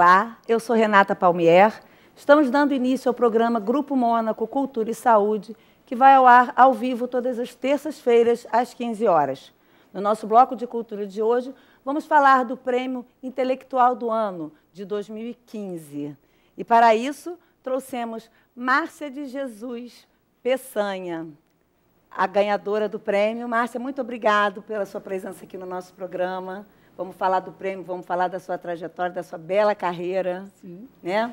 Olá, eu sou Renata Palmier. Estamos dando início ao programa Grupo Mônaco Cultura e Saúde, que vai ao ar ao vivo todas as terças-feiras às 15 horas. No nosso bloco de cultura de hoje, vamos falar do Prêmio Intelectual do Ano de 2015. E para isso, trouxemos Márcia de Jesus Peçanha, a ganhadora do prêmio. Márcia, muito obrigado pela sua presença aqui no nosso programa. Vamos falar do prêmio, vamos falar da sua trajetória, da sua bela carreira. Sim. Né?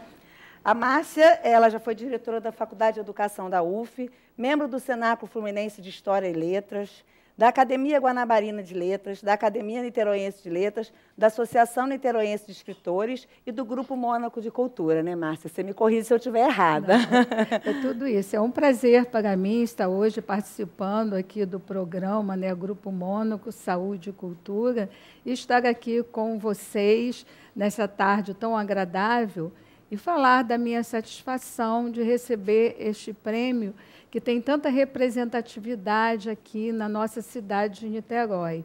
A Márcia, ela já foi diretora da Faculdade de Educação da UF, membro do Senaco Fluminense de História e Letras, da Academia Guanabarina de Letras, da Academia Niteroense de Letras, da Associação Niteroense de Escritores e do Grupo Mônaco de Cultura, né, Márcia? Você me corrija se eu estiver errada. Não, é tudo isso. É um prazer para mim estar hoje participando aqui do programa, né, Grupo Mônaco Saúde e Cultura, e estar aqui com vocês nessa tarde tão agradável e falar da minha satisfação de receber este prêmio que tem tanta representatividade aqui na nossa cidade de Niterói.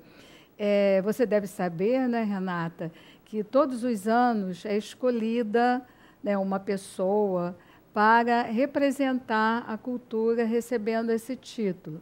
É, você deve saber, né, Renata, que todos os anos é escolhida né, uma pessoa para representar a cultura recebendo esse título.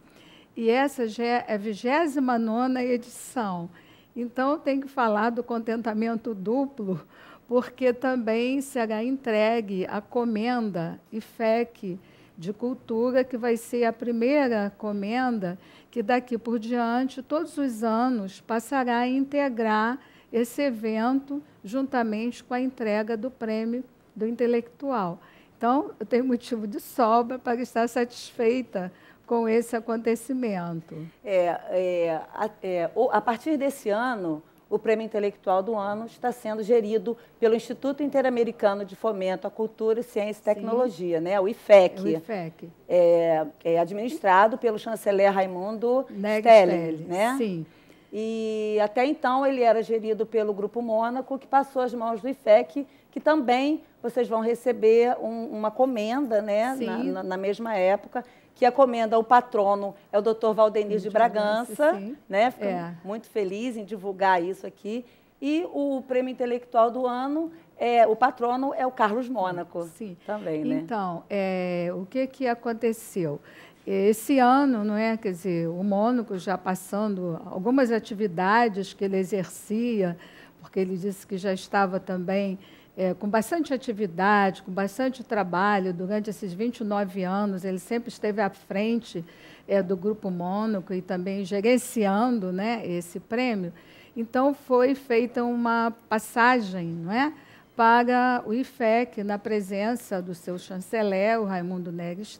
E essa já é a 29 edição. Então, tem que falar do contentamento duplo, porque também será entregue a comenda IFEC de Cultura, que vai ser a primeira comenda que daqui por diante, todos os anos, passará a integrar esse evento juntamente com a entrega do prêmio do intelectual. Então, eu tenho motivo de sobra para estar satisfeita com esse acontecimento. É, é, a, é, a partir desse ano, o Prêmio Intelectual do Ano está sendo gerido pelo Instituto Interamericano de Fomento à Cultura, Ciência e Tecnologia, né? o IFEC. O IFEC. É, é, administrado pelo chanceler Raimundo Stelling. Né? Sim. E até então ele era gerido pelo Grupo Mônaco, que passou às mãos do IFEC, que também vocês vão receber um, uma comenda né? Na, na, na mesma época, que acomenda o patrono é o Dr. Valdenir de Bragança, né? Fico é. muito feliz em divulgar isso aqui. E o prêmio intelectual do ano é, o patrono é o Carlos Mônaco. Sim. Também, né? Então, é, o que, que aconteceu? Esse ano, não é? Quer dizer, o Mônaco já passando algumas atividades que ele exercia, porque ele disse que já estava também é, com bastante atividade, com bastante trabalho, durante esses 29 anos, ele sempre esteve à frente é, do Grupo Mônaco e também gerenciando né, esse prêmio. Então, foi feita uma passagem não é, para o IFEC, na presença do seu chanceler, o Raimundo Neres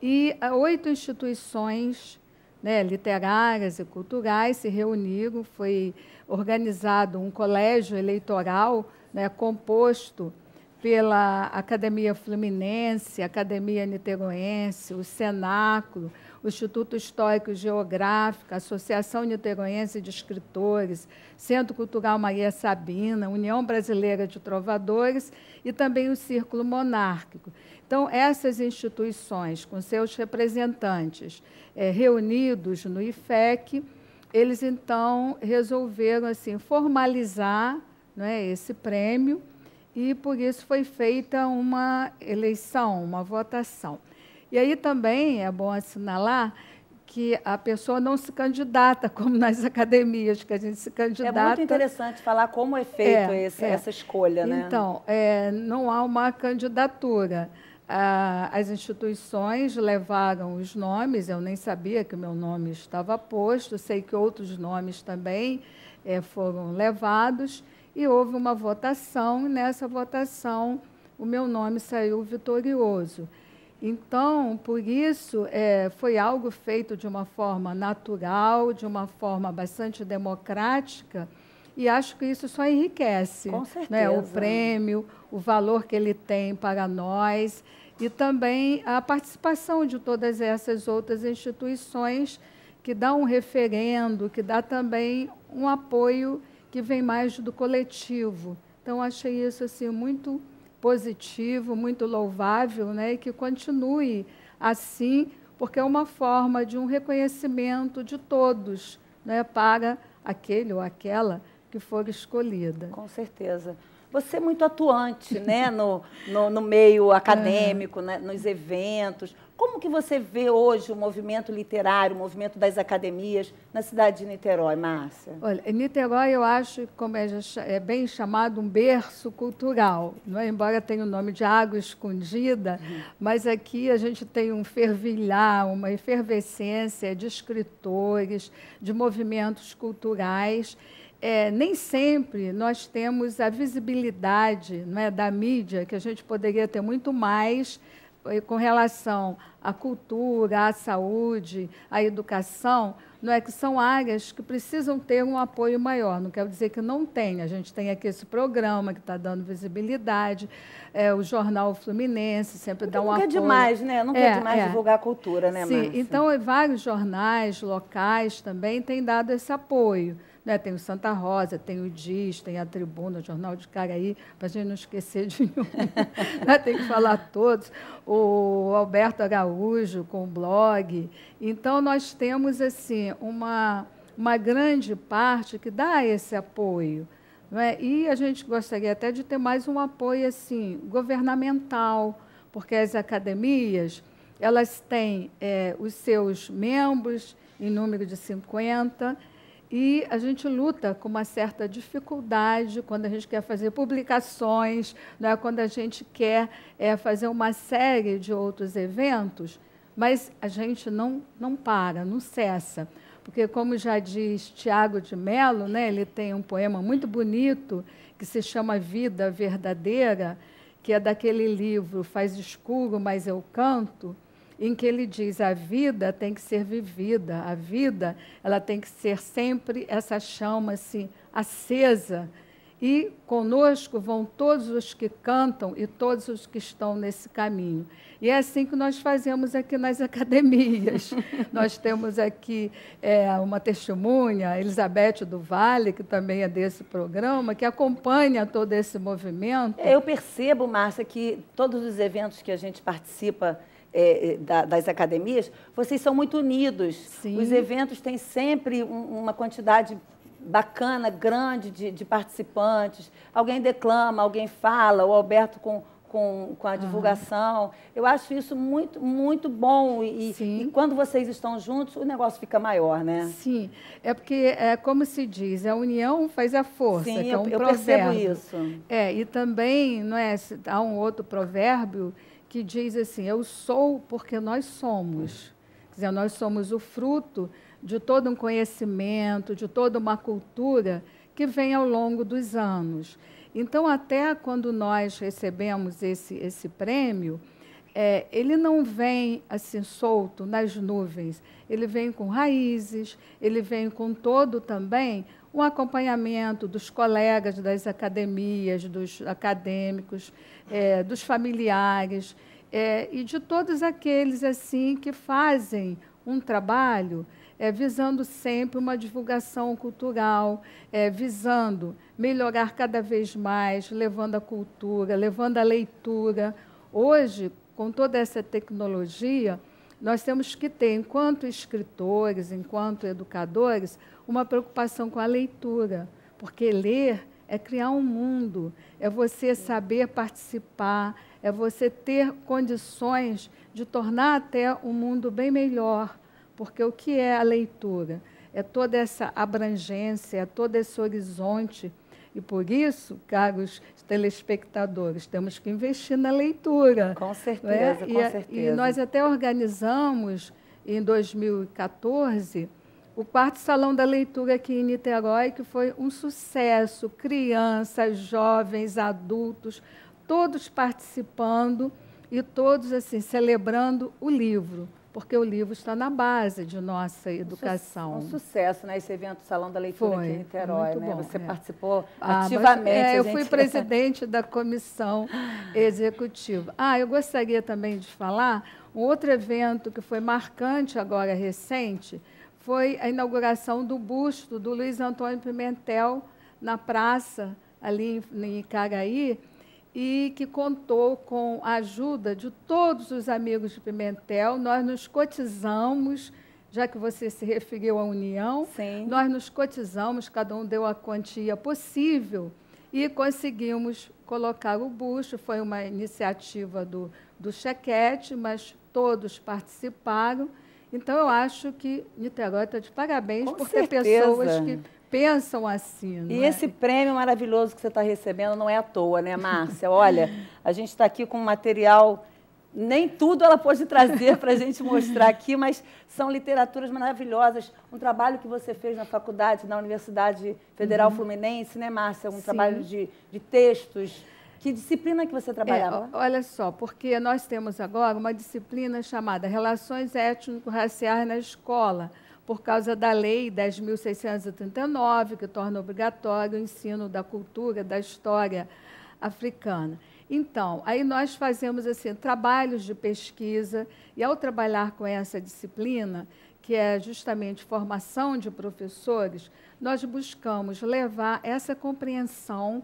e oito instituições né, literárias e culturais se reuniram. Foi organizado um colégio eleitoral né, composto pela Academia Fluminense, Academia Nitegoense, o Cenáculo, o Instituto Histórico e Geográfico, Associação Nitegoense de Escritores, Centro Cultural Maria Sabina, União Brasileira de Trovadores e também o Círculo Monárquico. Então, essas instituições, com seus representantes é, reunidos no IFEC, eles então resolveram assim formalizar né, esse prêmio e por isso foi feita uma eleição, uma votação. E aí também é bom assinalar que a pessoa não se candidata, como nas academias, que a gente se candidata. É muito interessante falar como é feito é, é. essa escolha, né? Então, é, não há uma candidatura. as instituições levaram os nomes, eu nem sabia que o meu nome estava posto, sei que outros nomes também é, foram levados e houve uma votação, e nessa votação o meu nome saiu vitorioso. Então, por isso, é, foi algo feito de uma forma natural, de uma forma bastante democrática, e acho que isso só enriquece Com Né, o prêmio, o valor que ele tem para nós e também a participação de todas essas outras instituições que dá um referendo, que dá também um apoio que vem mais do coletivo. Então, achei isso assim, muito positivo, muito louvável, né? e que continue assim, porque é uma forma de um reconhecimento de todos né? para aquele ou aquela que for escolhida. Com certeza. Você é muito atuante né? no, no, no meio acadêmico, é. né? nos eventos. Como que você vê hoje o movimento literário, o movimento das academias na cidade de Niterói, Márcia? Olha, Niterói eu acho, como é, é bem chamado, um berço cultural. Não é? Embora tenha o nome de água escondida, uhum. mas aqui a gente tem um fervilhar, uma efervescência de escritores, de movimentos culturais. É, nem sempre nós temos a visibilidade não é, da mídia, que a gente poderia ter muito mais com relação à cultura, à saúde, à educação, não é que são áreas que precisam ter um apoio maior. Não quero dizer que não tem. A gente tem aqui esse programa que está dando visibilidade, é, o jornal Fluminense sempre dá um apoio. Nunca é demais, né? Não é, é demais é. divulgar a cultura, né, Sim, Márcia? então vários jornais locais também têm dado esse apoio. Né? Tem o Santa Rosa, tem o Diz, tem a Tribuna, o Jornal de Caraí, para a gente não esquecer de nenhum. né? Tem que falar todos. O Alberto Araújo com o blog. Então, nós temos assim uma, uma grande parte que dá esse apoio. É? E a gente gostaria até de ter mais um apoio assim governamental, porque as academias elas têm é, os seus membros em número de 50 e a gente luta com uma certa dificuldade quando a gente quer fazer publicações, né, quando a gente quer é, fazer uma série de outros eventos, mas a gente não, não para, não cessa. Porque, como já diz Tiago de Mello, né, ele tem um poema muito bonito que se chama Vida Verdadeira, que é daquele livro Faz Escuro, Mas Eu Canto em que ele diz: a vida tem que ser vivida, a vida ela tem que ser sempre essa chama assim acesa. E conosco vão todos os que cantam e todos os que estão nesse caminho. E é assim que nós fazemos aqui nas academias. nós temos aqui é, uma testemunha, Elizabeth do Vale, que também é desse programa, que acompanha todo esse movimento. É, eu percebo, Márcia, que todos os eventos que a gente participa é, é, da, das academias, vocês são muito unidos. Sim. Os eventos têm sempre um, uma quantidade bacana, grande de, de, participantes. Alguém declama, alguém fala, o Alberto com, com, com a divulgação. Uhum. Eu acho isso muito, muito bom. E, e, quando vocês estão juntos, o negócio fica maior, né? Sim. É porque, é, como se diz, a união faz a força. Sim, é um eu, eu percebo isso. É, e também não é, há um outro provérbio que diz assim: Eu sou porque nós somos. Quer dizer, nós somos o fruto de todo um conhecimento, de toda uma cultura que vem ao longo dos anos. Então, até quando nós recebemos esse, esse prêmio, é, ele não vem assim solto nas nuvens, ele vem com raízes, ele vem com todo também um acompanhamento dos colegas das academias, dos acadêmicos, é, dos familiares é, e de todos aqueles assim que fazem um trabalho é, visando sempre uma divulgação cultural, é, visando melhorar cada vez mais, levando a cultura, levando a leitura. Hoje, com toda essa tecnologia, nós temos que ter, enquanto escritores, enquanto educadores, uma preocupação com a leitura, porque ler é criar um mundo, é você saber participar, é você ter condições de tornar até o um mundo bem melhor, porque o que é a leitura? É toda essa abrangência, é todo esse horizonte e por isso, caros telespectadores, temos que investir na leitura. Com é? certeza, né? com e, certeza. E nós até organizamos, em 2014, o quarto salão da leitura aqui em Niterói, que foi um sucesso. Crianças, jovens, adultos, todos participando e todos assim celebrando o livro porque o livro está na base de nossa educação. Um, su um sucesso, né? Esse evento Salão da Leitura Foi, aqui em Niterói, né? Bom, você é. participou ah, ativamente. Mas, é, eu gente... fui presidente da comissão executiva. Ah, eu gostaria também de falar um outro evento que foi marcante agora recente foi a inauguração do busto do Luiz Antônio Pimentel na praça ali em, Icaraí, e que contou com a ajuda de todos os amigos de Pimentel. Nós nos cotizamos, já que você se referiu à união, Sim. nós nos cotizamos, cada um deu a quantia possível e conseguimos colocar o bucho Foi uma iniciativa do, do Chequete, mas todos participaram. Então, eu acho que Niterói está de parabéns Com por ter pessoas que pensam assim. e é? esse prêmio maravilhoso que você está recebendo não é à toa, né, Márcia? Olha, a gente está aqui com um material. Nem tudo ela pôde trazer para a gente mostrar aqui, mas são literaturas maravilhosas. Um trabalho que você fez na faculdade, na Universidade Federal uhum. Fluminense, né, Márcia? Um Sim. trabalho de, de textos. Que disciplina que você trabalhava? É, olha só, porque nós temos agora uma disciplina chamada Relações Étnico-Raciais na Escola por causa da Lei 10.639, que torna obrigatório o ensino da cultura, da história africana. Então, aí nós fazemos assim trabalhos de pesquisa e ao trabalhar com essa disciplina, que é justamente formação de professores, nós buscamos levar essa compreensão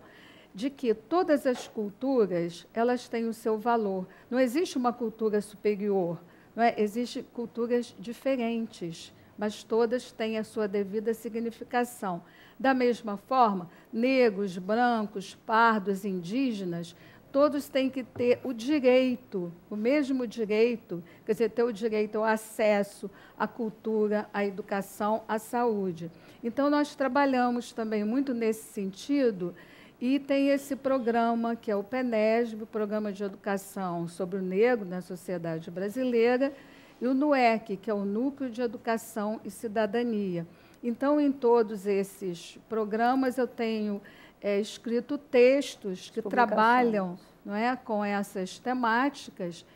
de que todas as culturas elas têm o seu valor. Não existe uma cultura superior, não é? Existem culturas diferentes mas todas têm a sua devida significação. Da mesma forma, negros, brancos, pardos, indígenas, todos têm que ter o direito, o mesmo direito, quer dizer, ter o direito ao acesso à cultura, à educação, à saúde. Então, nós trabalhamos também muito nesse sentido e tem esse programa, que é o PENESB, Programa de Educação sobre o Negro na Sociedade Brasileira, e o NUEC, que é o Núcleo de Educação e Cidadania. Então, em todos esses programas, eu tenho é, escrito textos que trabalham não é, com essas temáticas.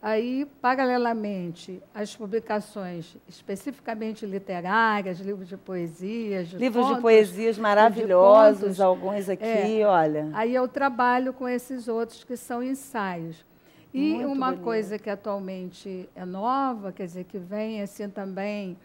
Aí, paralelamente, as publicações especificamente literárias, livros de poesias. livros contos, de poesias maravilhosos, de alguns aqui, é, olha. Aí eu trabalho com esses outros que são ensaios. E Muito uma bonito. coisa que atualmente é nova, quer dizer, que vem assim também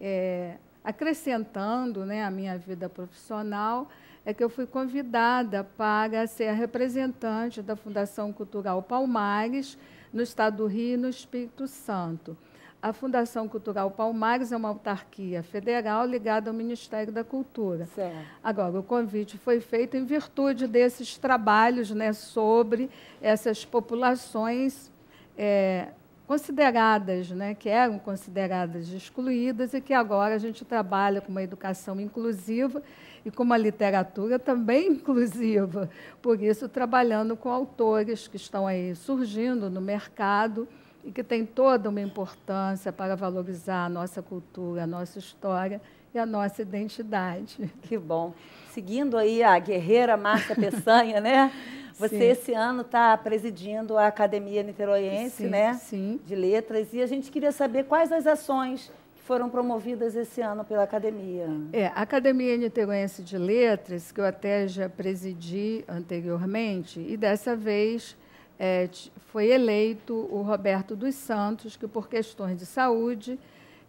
é, acrescentando né, a minha vida profissional, é que eu fui convidada para ser a representante da Fundação Cultural Palmares no Estado do Rio e no Espírito Santo a Fundação Cultural Palmares é uma autarquia federal ligada ao Ministério da Cultura. Certo. Agora, o convite foi feito em virtude desses trabalhos né, sobre essas populações é, consideradas, né, que eram consideradas excluídas e que agora a gente trabalha com uma educação inclusiva e com uma literatura também inclusiva. Por isso, trabalhando com autores que estão aí surgindo no mercado e que tem toda uma importância para valorizar a nossa cultura, a nossa história e a nossa identidade. Que bom. Seguindo aí a guerreira Márcia Peçanha, né? Você sim. esse ano está presidindo a Academia Niteroiense, sim, né? Sim. De Letras. E a gente queria saber quais as ações que foram promovidas esse ano pela Academia. É, a Academia Niteroiense de Letras, que eu até já presidi anteriormente, e dessa vez é, foi eleito o Roberto dos Santos, que por questões de saúde,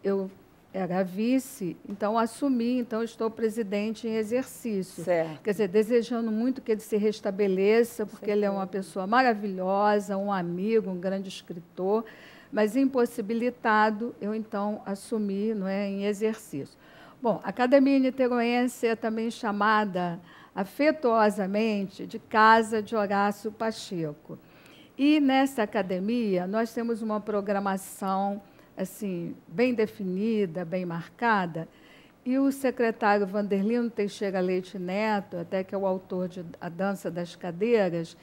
eu era vice, então assumi, então estou presidente em exercício. Certo. Quer dizer, desejando muito que ele se restabeleça, porque certo. ele é uma pessoa maravilhosa, um amigo, um grande escritor, mas impossibilitado, eu então assumi não é, em exercício. Bom, a Academia Niteroense é também chamada afetuosamente de Casa de Horácio Pacheco. E nessa academia nós temos uma programação assim bem definida, bem marcada. E o secretário Vanderlino Teixeira Leite Neto, até que é o autor de A Dança das Cadeiras,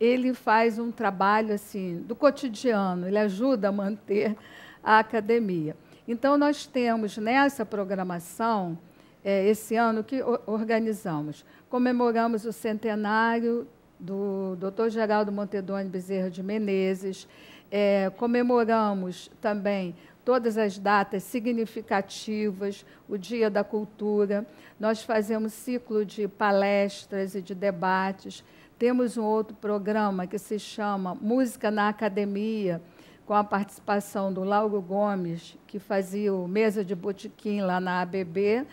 ele faz um trabalho assim do cotidiano, ele ajuda a manter a academia. Então nós temos nessa programação é, esse ano que organizamos, comemoramos o centenário do Dr. Geraldo Montedoni Bezerra de Menezes. É, comemoramos também todas as datas significativas, o Dia da Cultura. Nós fazemos ciclo de palestras e de debates. Temos um outro programa que se chama Música na Academia, com a participação do Lauro Gomes, que fazia o Mesa de Botequim lá na ABB,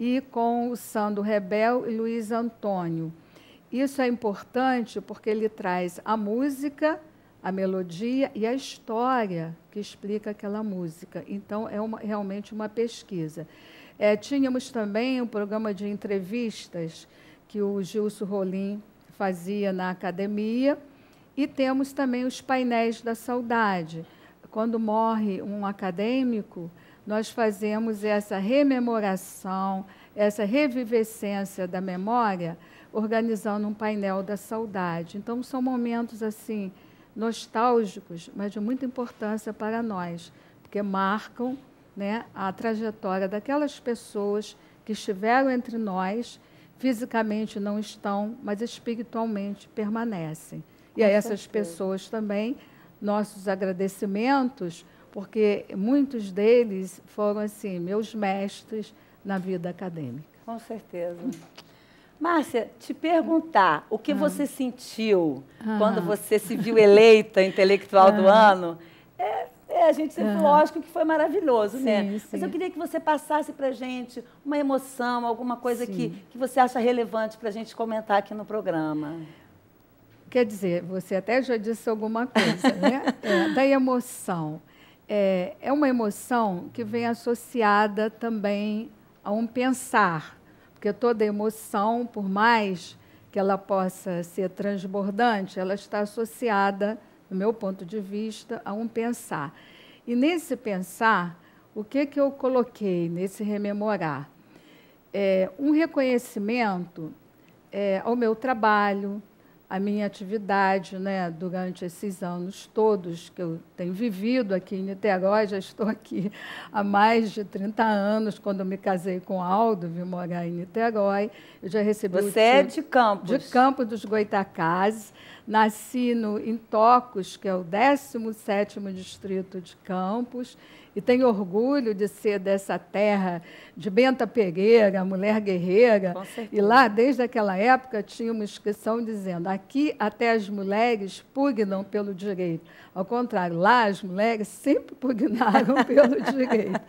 e com o Sandro Rebel e Luiz Antônio. Isso é importante porque ele traz a música, a melodia e a história que explica aquela música. Então, é uma, realmente uma pesquisa. É, tínhamos também um programa de entrevistas que o Gilson Rolim fazia na academia. E temos também os painéis da saudade. Quando morre um acadêmico, nós fazemos essa rememoração, essa revivescência da memória organizando um painel da saudade. Então, são momentos assim nostálgicos, mas de muita importância para nós, porque marcam né, a trajetória daquelas pessoas que estiveram entre nós, fisicamente não estão, mas espiritualmente permanecem. Com e a essas certeza. pessoas também, nossos agradecimentos, porque muitos deles foram, assim, meus mestres na vida acadêmica. Com certeza. Márcia, te perguntar o que ah. você sentiu ah. quando você se viu eleita intelectual ah. do ano. É, é, a gente sempre, ah. lógico que foi maravilhoso, sim, né? Sim. Mas eu queria que você passasse para gente uma emoção, alguma coisa que, que você acha relevante para a gente comentar aqui no programa. Quer dizer, você até já disse alguma coisa, né? É, da emoção. É, é uma emoção que vem associada também a um pensar porque toda emoção, por mais que ela possa ser transbordante, ela está associada, do meu ponto de vista, a um pensar. E nesse pensar, o que, que eu coloquei nesse rememorar? É, um reconhecimento é, ao meu trabalho, a minha atividade né, durante esses anos todos que eu tenho vivido aqui em Niterói. Já estou aqui há mais de 30 anos, quando me casei com Aldo, vim morar em Niterói. Eu já recebi Você é de Campos? De Campos dos Goitacazes. Nasci no, em Tocos, que é o 17º distrito de Campos e tenho orgulho de ser dessa terra de Benta Pereira, mulher guerreira. E lá, desde aquela época, tinha uma inscrição dizendo: aqui até as mulheres pugnam pelo direito. Ao contrário, lá as mulheres sempre pugnaram pelo direito.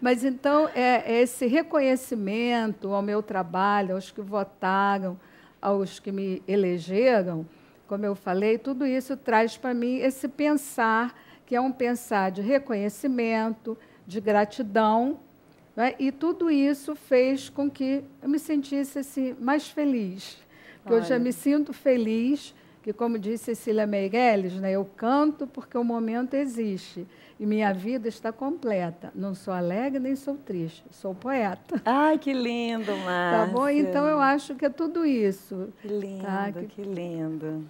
Mas então, é, é esse reconhecimento ao meu trabalho, aos que votaram, aos que me elegeram, como eu falei, tudo isso traz para mim esse pensar que é um pensar de reconhecimento, de gratidão, né? e tudo isso fez com que eu me sentisse assim, mais feliz. Olha. Eu já me sinto feliz, que como disse Cecília Meirelles, né? eu canto porque o momento existe e minha vida está completa. Não sou alegre nem sou triste, sou poeta. Ai, que lindo, Márcia. Tá bom? Então eu acho que é tudo isso. Que lindo, tá? que... que lindo.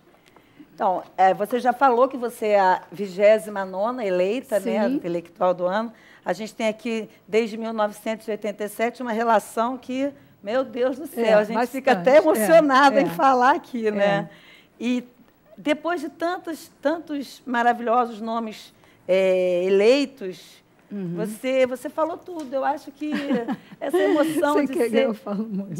Então, é, você já falou que você é a 29 eleita, né, Sim. né, intelectual do ano. A gente tem aqui, desde 1987, uma relação que, meu Deus do céu, é, a gente bastante. fica até emocionada é, em é, falar aqui, é. né? E depois de tantos, tantos maravilhosos nomes é, eleitos, Uhum. Você, você falou tudo. Eu acho que essa emoção de ser,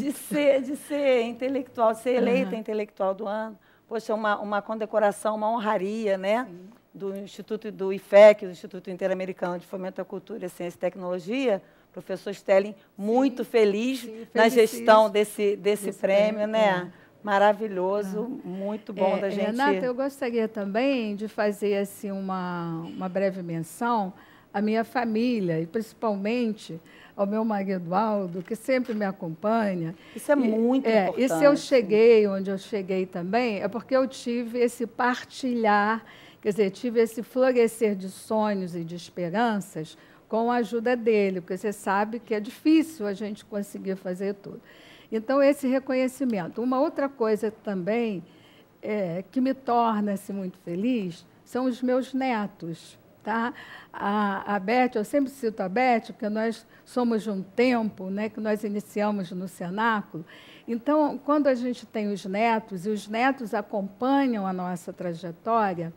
de, ser, de ser intelectual, de ser eleita uhum. intelectual do ano, poxa, uma, uma condecoração, uma honraria, né? Sim. Do Instituto do IFEC, do Instituto Interamericano de Fomento à Cultura, Ciência e Tecnologia, professor Stelling, muito sim, feliz sim, na gestão desse, desse, desse prêmio, prêmio, né? É. Maravilhoso, é. muito bom é, da é, gente. Renata, eu gostaria também de fazer assim, uma, uma breve menção à minha família, e principalmente ao meu marido Aldo, que sempre me acompanha. Isso é muito e, é, importante. E se eu cheguei onde eu cheguei também, é porque eu tive esse partilhar, quer dizer, tive esse florescer de sonhos e de esperanças com a ajuda dele, porque você sabe que é difícil a gente conseguir fazer tudo. Então, esse reconhecimento. Uma outra coisa também é, que me torna-se muito feliz são os meus netos. Tá? A, a Beth, eu sempre cito a Beth, porque nós somos de um tempo né, que nós iniciamos no cenáculo. Então, quando a gente tem os netos, e os netos acompanham a nossa trajetória,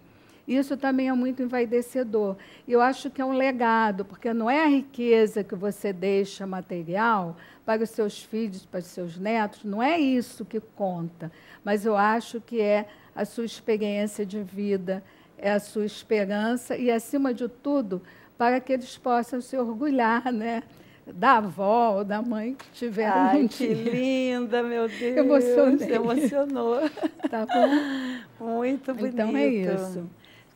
isso também é muito envaidecedor. E eu acho que é um legado, porque não é a riqueza que você deixa material para os seus filhos, para os seus netos, não é isso que conta, mas eu acho que é a sua experiência de vida, é a sua esperança e, acima de tudo, para que eles possam se orgulhar, né? Da avó ou da mãe que tiveram Ai, um que linda, meu Deus. Emocionei. Emocionou. Tá bom? Muito bonito. Então é isso.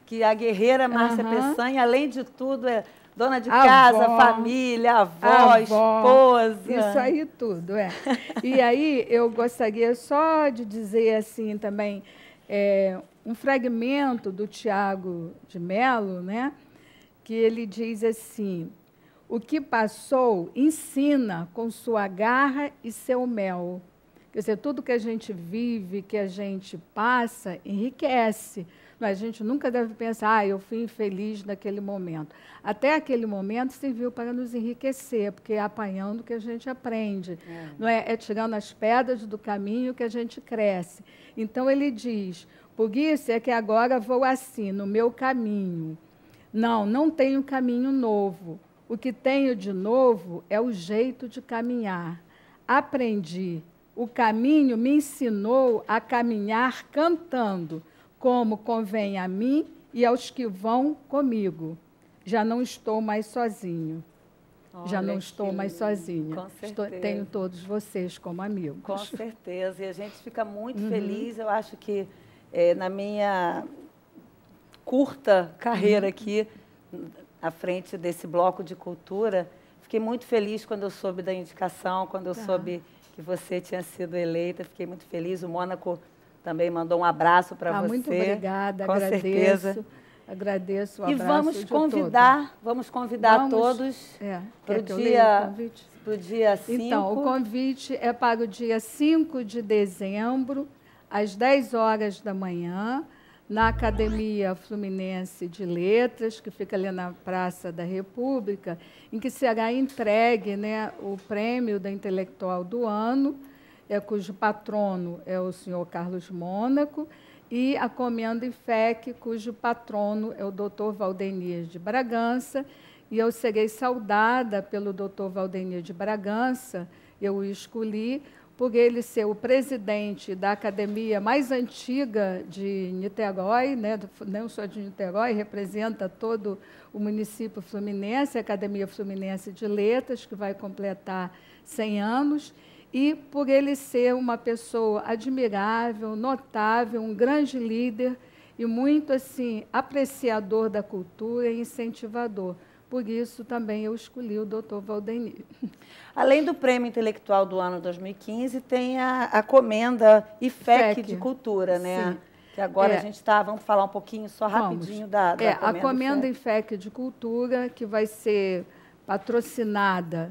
Que a guerreira Márcia uhum. Peçanha, além de tudo, é dona de avó, casa, família, avó, avó, esposa. Isso aí tudo, é. e aí eu gostaria só de dizer assim também é, um fragmento do Tiago de Melo, né, que ele diz assim: O que passou ensina com sua garra e seu mel. Quer dizer, tudo que a gente vive, que a gente passa, enriquece. A gente nunca deve pensar, ah, eu fui infeliz naquele momento. Até aquele momento serviu para nos enriquecer, porque é apanhando que a gente aprende. É. Não é? é tirando as pedras do caminho que a gente cresce. Então ele diz: por isso é que agora vou assim, no meu caminho. Não, não tenho caminho novo. O que tenho de novo é o jeito de caminhar. Aprendi. O caminho me ensinou a caminhar cantando, como convém a mim e aos que vão comigo. Já não estou mais sozinho. Olha Já não estou mais sozinha. Com certeza. Estou, tenho todos vocês como amigos. Com certeza. E a gente fica muito uhum. feliz. Eu acho que é, na minha curta carreira uhum. aqui à frente desse bloco de cultura, fiquei muito feliz quando eu soube da indicação, quando eu tá. soube que você tinha sido eleita, fiquei muito feliz. O Mônaco também mandou um abraço para ah, tá, você. Muito obrigada, com agradeço. Certeza. Agradeço o abraço. E vamos convidar, todo. vamos convidar vamos, todos é, para o dia para o dia 5. Então, o convite é para o dia 5 de dezembro, às 10 horas da manhã, na Academia Fluminense de Letras, que fica ali na Praça da República, em que será entregue né, o prêmio da intelectual do ano, é, cujo patrono é o senhor Carlos Mônaco, e a Comenda IFEC, cujo patrono é o doutor Valdenir de Bragança. E eu serei saudada pelo doutor Valdenir de Bragança, eu o escolhi, por ele ser o presidente da academia mais antiga de Niterói, né, não só de Niterói, representa todo o município fluminense, a Academia Fluminense de Letras, que vai completar 100 anos, e por ele ser uma pessoa admirável, notável, um grande líder e muito assim apreciador da cultura e incentivador. Por isso também eu escolhi o Dr. Valdemir. Além do Prêmio Intelectual do ano 2015, tem a, a comenda IFEC, de Cultura, né? Sim. Que agora é. a gente está, vamos falar um pouquinho só rapidinho da, da é, comenda. A comenda IFEC. de Cultura, que vai ser patrocinada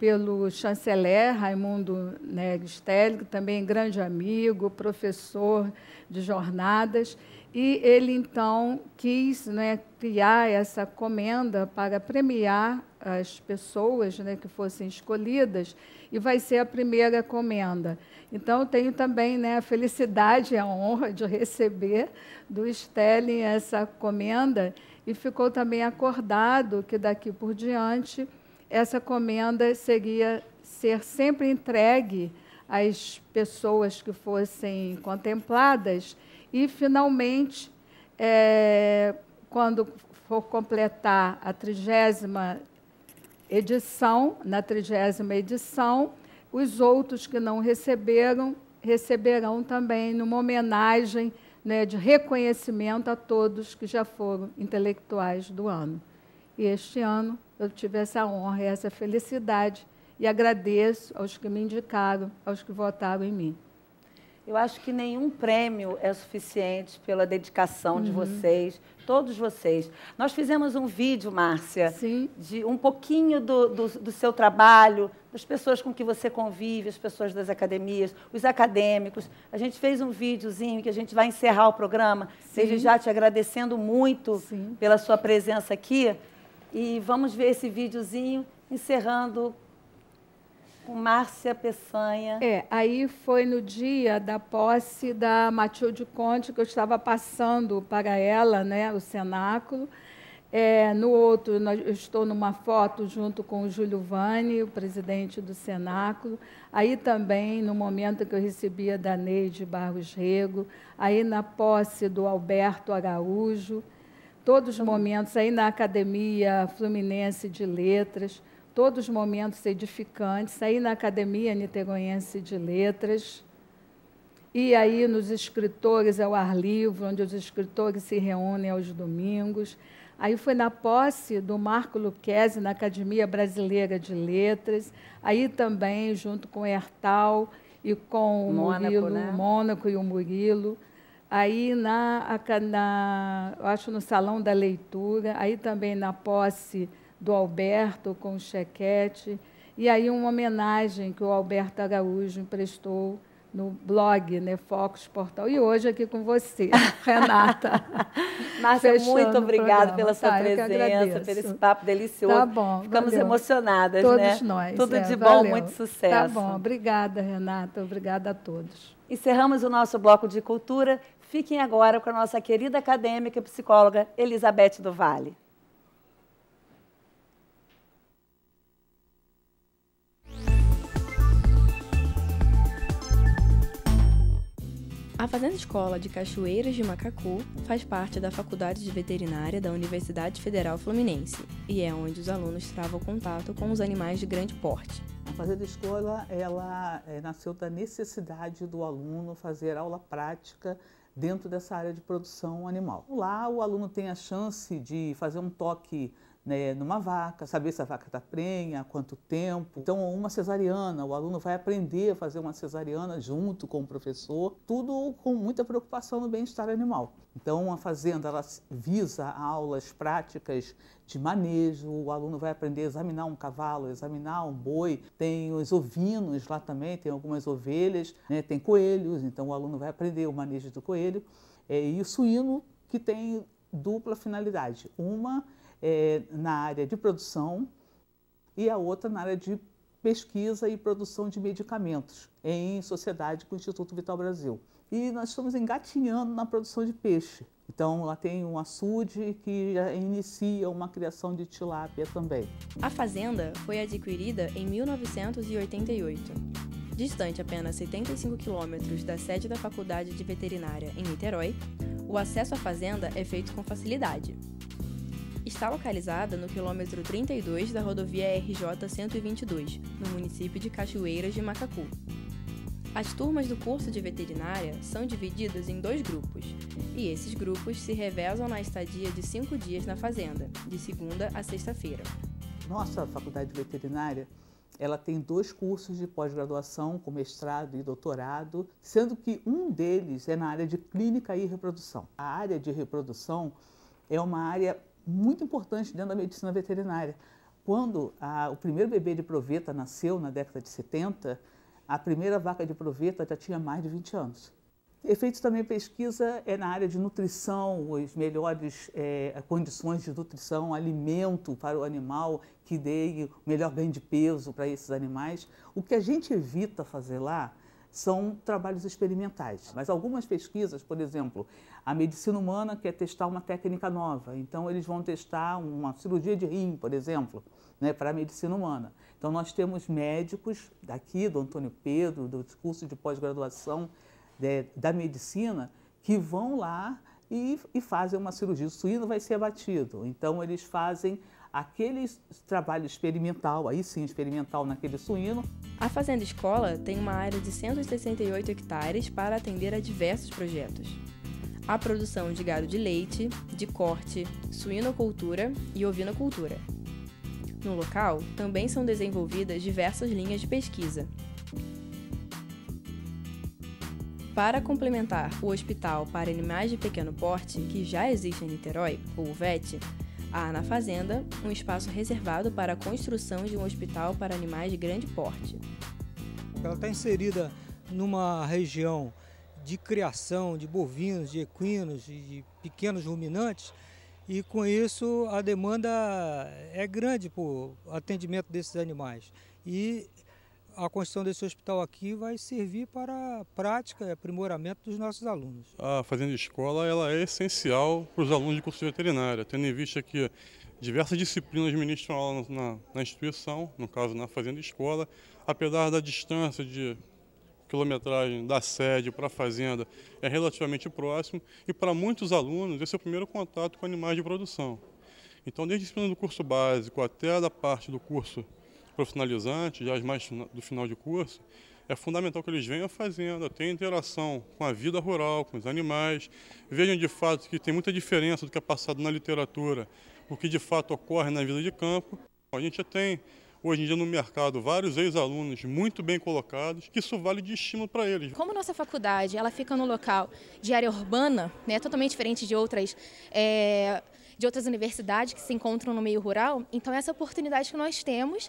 pelo chanceler Raimundo Negustelli, também é grande amigo, professor de jornadas, e ele então quis né, criar essa comenda para premiar as pessoas né, que fossem escolhidas, e vai ser a primeira comenda. Então, tenho também né, a felicidade e a honra de receber do Stelling essa comenda, e ficou também acordado que daqui por diante essa comenda seria ser sempre entregue às pessoas que fossem contempladas e, finalmente, é, quando for completar a trigésima edição, na trigésima edição, os outros que não receberam, receberão também numa homenagem né, de reconhecimento a todos que já foram intelectuais do ano. E este ano eu tive essa honra e essa felicidade e agradeço aos que me indicaram, aos que votaram em mim. Eu acho que nenhum prêmio é suficiente pela dedicação uhum. de vocês, todos vocês. Nós fizemos um vídeo, Márcia, Sim. de um pouquinho do, do, do, seu trabalho, das pessoas com que você convive, as pessoas das academias, os acadêmicos. A gente fez um videozinho que a gente vai encerrar o programa, Sim. desde já te agradecendo muito Sim. pela sua presença aqui. E vamos ver esse videozinho encerrando com tipo, Márcia Peçanha. É, aí foi no dia da posse da Matilde Conte, que eu estava passando para ela né, o cenáculo. É, no outro, eu estou numa foto junto com o Júlio Vani, o presidente do Cenáculo. Aí também, no momento que eu recebia da Neide Barros Rego, aí na posse do Alberto Araújo, todos os momentos, aí na Academia Fluminense de Letras todos os momentos edificantes, aí na Academia Nitegoiense de Letras, e aí nos escritores ao é ar livre, onde os escritores se reúnem aos domingos. Aí foi na posse do Marco Luquezzi, na Academia Brasileira de Letras, aí também junto com Hertal e com o né? Mônaco e o Murilo. Aí na, na, acho no Salão da Leitura, aí também na posse do Alberto com o chequete, e aí uma homenagem que o Alberto Araújo emprestou no blog, né, Focus Portal. E hoje aqui com você, Renata. Márcia, muito obrigada pela sua tá, presença, pelo esse papo delicioso. Tá bom. Ficamos valeu. emocionadas, Todos né? Todos nós. Tudo é, de bom, valeu. muito tá sucesso. Tá bom. Obrigada, Renata. Obrigada a todos. Encerramos o nosso bloco de cultura. Fiquem agora com a nossa querida acadêmica e psicóloga Elizabeth do Vale. A Fazenda Escola de Cachoeiras de Macacu faz parte da Faculdade de Veterinária da Universidade Federal Fluminense e é onde os alunos travam contato com os animais de grande porte. A Fazenda Escola ela é, nasceu da necessidade do aluno fazer aula prática dentro dessa área de produção animal. Lá o aluno tem a chance de fazer um toque né, numa vaca, saber se a vaca está prenha, há quanto tempo. Então, uma cesariana, o aluno vai aprender a fazer uma cesariana junto com o professor, tudo com muita preocupação no bem-estar animal. Então, a fazenda ela visa aulas práticas de manejo, o aluno vai aprender a examinar um cavalo, examinar um boi, tem os ovinos lá também, tem algumas ovelhas, né? tem coelhos, então o aluno vai aprender o manejo do coelho. É, e o suíno, que tem dupla finalidade. Uma é, na área de produção e a outra na área de pesquisa e produção de medicamentos, em sociedade com o Instituto Vital Brasil. E nós estamos engatinhando na produção de peixe. Então, lá tem um açude que inicia uma criação de tilápia também. A fazenda foi adquirida em 1988. Distante apenas 75 quilômetros da sede da Faculdade de Veterinária em Niterói, o acesso à fazenda é feito com facilidade está localizada no quilômetro 32 da rodovia RJ 122, no município de Cachoeiras de Macacu. As turmas do curso de veterinária são divididas em dois grupos, e esses grupos se revezam na estadia de cinco dias na fazenda, de segunda a sexta-feira. Nossa faculdade de veterinária ela tem dois cursos de pós-graduação, com mestrado e doutorado, sendo que um deles é na área de clínica e reprodução. A área de reprodução é uma área muito importante dentro da medicina veterinária. Quando a, o primeiro bebê de proveta nasceu, na década de 70, a primeira vaca de proveta já tinha mais de 20 anos. feito também pesquisa é na área de nutrição, as melhores é, condições de nutrição, alimento para o animal que dê o melhor ganho de peso para esses animais. O que a gente evita fazer lá são trabalhos experimentais. Mas algumas pesquisas, por exemplo, a medicina humana quer testar uma técnica nova, então eles vão testar uma cirurgia de rim, por exemplo, né, para a medicina humana. Então nós temos médicos daqui, do Antônio Pedro, do curso de pós-graduação né, da medicina, que vão lá e, e, fazem uma cirurgia. O suíno vai ser abatido, então eles fazem aquele trabalho experimental, aí sim experimental naquele suíno. A Fazenda Escola tem uma área de 168 hectares para atender a diversos projetos. A produção de gado de leite, de corte, suinocultura e ovinocultura. No local, também são desenvolvidas diversas linhas de pesquisa. Para complementar o Hospital para Animais de Pequeno Porte, que já existe em Niterói, ou VET, Há na fazenda um espaço reservado para a construção de um hospital para animais de grande porte. Ela está inserida numa região de criação de bovinos, de equinos, de pequenos ruminantes, e com isso a demanda é grande por atendimento desses animais. E a construção desse hospital aqui vai servir para a prática e aprimoramento dos nossos alunos. A fazenda de escola ela é essencial para os alunos de curso de veterinária, tendo em vista que diversas disciplinas ministram aula na, na instituição, no caso na fazenda de escola, apesar da distância de quilometragem da sede para a fazenda é relativamente próximo e para muitos alunos esse é o primeiro contato com animais de produção. Então, desde a disciplina do curso básico até a da parte do curso para já as mais do final de curso, é fundamental que eles venham fazendo, tenham interação com a vida rural, com os animais, vejam de fato que tem muita diferença do que é passado na literatura, o que de fato ocorre na vida de campo. A gente tem hoje em dia no mercado vários ex-alunos muito bem colocados, que isso vale de estímulo para eles. Como nossa faculdade ela fica no local de área urbana, né, totalmente diferente de outras. É, de outras universidades que se encontram no meio rural, então essa oportunidade que nós temos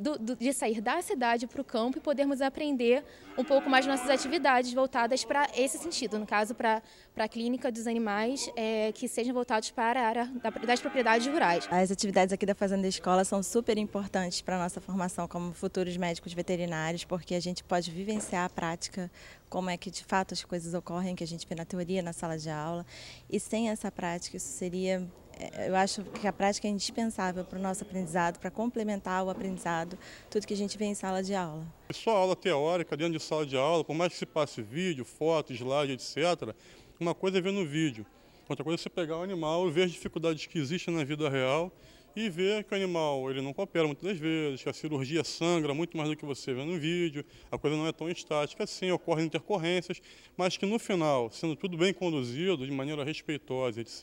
do, do, de sair da cidade para o campo e podermos aprender um pouco mais nossas atividades voltadas para esse sentido, no caso para a clínica dos animais é, que sejam voltados para a área das propriedades rurais. As atividades aqui da Fazenda Escola são super importantes para a nossa formação como futuros médicos veterinários, porque a gente pode vivenciar a prática, como é que de fato as coisas ocorrem, que a gente vê na teoria, na sala de aula, e sem essa prática isso seria é, eu acho que a prática é indispensável para o nosso aprendizado, para complementar o aprendizado, tudo que a gente vê em sala de aula. É só aula teórica, dentro de sala de aula, por mais que se passe vídeo, foto, slide, etc., uma coisa é ver no vídeo, outra coisa é você pegar o animal e ver as dificuldades que existem na vida real e ver que o animal ele não coopera muitas das vezes, que a cirurgia sangra muito mais do que você vê no vídeo, a coisa não é tão estática assim, ocorrem intercorrências, mas que no final, sendo tudo bem conduzido, de maneira respeitosa, etc.,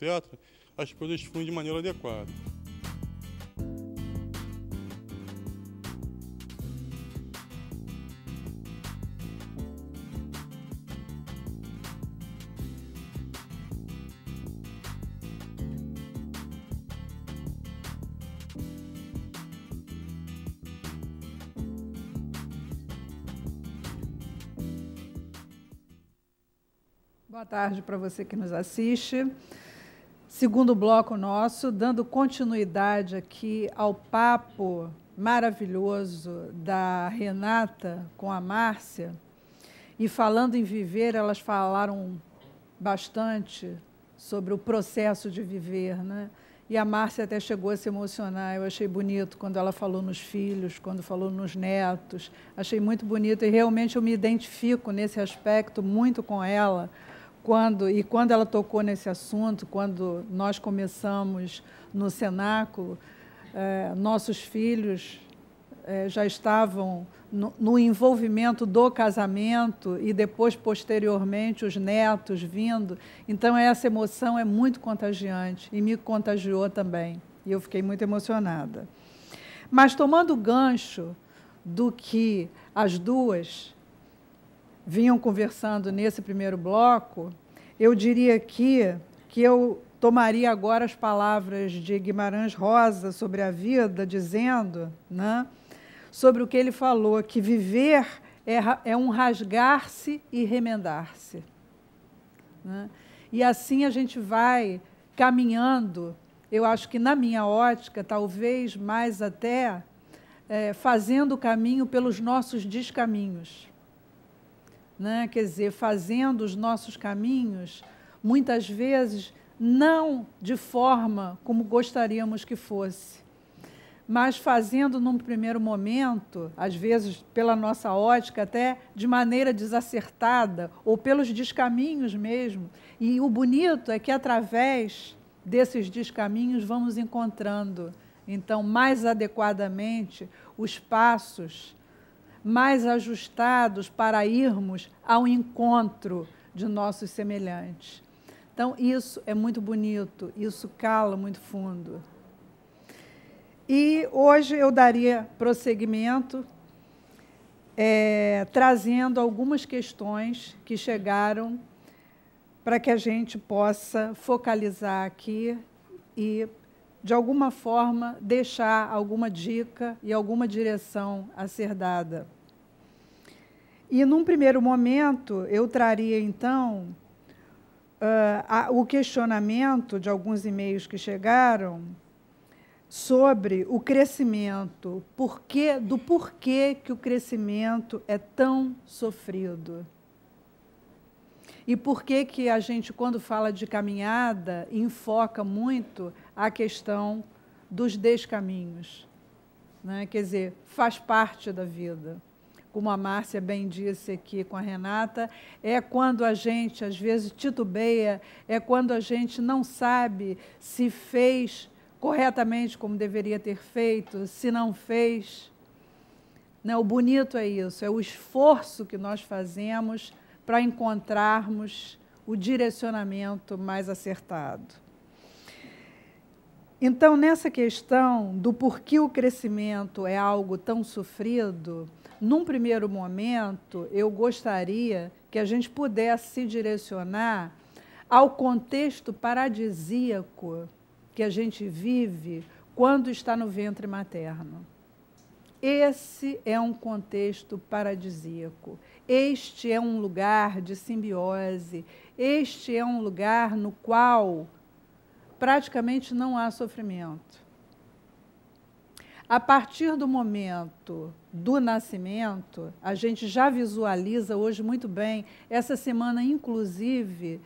as coisas fluem de maneira adequada. Boa tarde para você que nos assiste segundo bloco nosso, dando continuidade aqui ao papo maravilhoso da Renata com a Márcia. E falando em viver, elas falaram bastante sobre o processo de viver, né? E a Márcia até chegou a se emocionar. Eu achei bonito quando ela falou nos filhos, quando falou nos netos. Achei muito bonito e realmente eu me identifico nesse aspecto muito com ela quando e quando ela tocou nesse assunto, quando nós começamos no cenáculo, é, nossos filhos é, já estavam no, no, envolvimento do casamento e depois posteriormente os netos vindo. Então essa emoção é muito contagiante e me contagiou também. E eu fiquei muito emocionada. Mas tomando gancho do que as duas vinham conversando nesse primeiro bloco, eu diria aqui que eu tomaria agora as palavras de Guimarães Rosa sobre a vida, dizendo, né, sobre o que ele falou, que viver é, é um rasgar-se e remendar-se. Né? E assim a gente vai caminhando, eu acho que na minha ótica, talvez mais até, é, fazendo o caminho pelos nossos descaminhos né? quer dizer, fazendo os nossos caminhos, muitas vezes não de forma como gostaríamos que fosse, mas fazendo num primeiro momento, às vezes pela nossa ótica até de maneira desacertada ou pelos descaminhos mesmo. E o bonito é que através desses descaminhos vamos encontrando então mais adequadamente os passos mais ajustados para irmos ao encontro de nossos semelhantes. Então, isso é muito bonito, isso cala muito fundo. E hoje eu daria prosseguimento é, trazendo algumas questões que chegaram para que a gente possa focalizar aqui e de alguma forma, deixar alguma dica e alguma direção a ser dada. E num primeiro momento, eu traria então uh, a, o questionamento de alguns e-mails que chegaram sobre o crescimento, porquê, do porquê que o crescimento é tão sofrido. E por que que a gente, quando fala de caminhada, enfoca muito a questão dos descaminhos. Né? Quer dizer, faz parte da vida. Como a Márcia bem disse aqui com a Renata, é quando a gente às vezes titubeia, é quando a gente não sabe se fez corretamente como deveria ter feito, se não fez. Né? O bonito é isso, é o esforço que nós fazemos para encontrarmos o direcionamento mais acertado. Então, nessa questão do porquê o crescimento é algo tão sofrido, num primeiro momento, eu gostaria que a gente pudesse se direcionar ao contexto paradisíaco que a gente vive quando está no ventre materno. Esse é um contexto paradisíaco. Este é um lugar de simbiose. Este é um lugar no qual praticamente não há sofrimento. A partir do momento do nascimento, a gente já visualiza hoje muito bem. Essa semana, inclusive,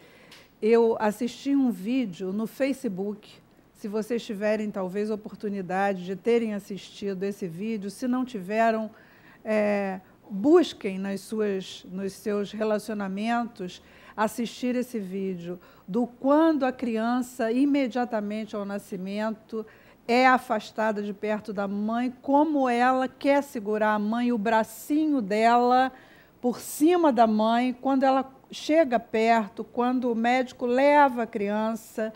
eu assisti um vídeo no Facebook. Se vocês tiverem, talvez, oportunidade de terem assistido esse vídeo, se não tiveram, é, busquem nas suas, nos seus relacionamentos assistir esse vídeo do quando a criança, imediatamente ao nascimento, é afastada de perto da mãe, como ela quer segurar a mãe, o bracinho dela por cima da mãe, quando ela chega perto, quando o médico leva a criança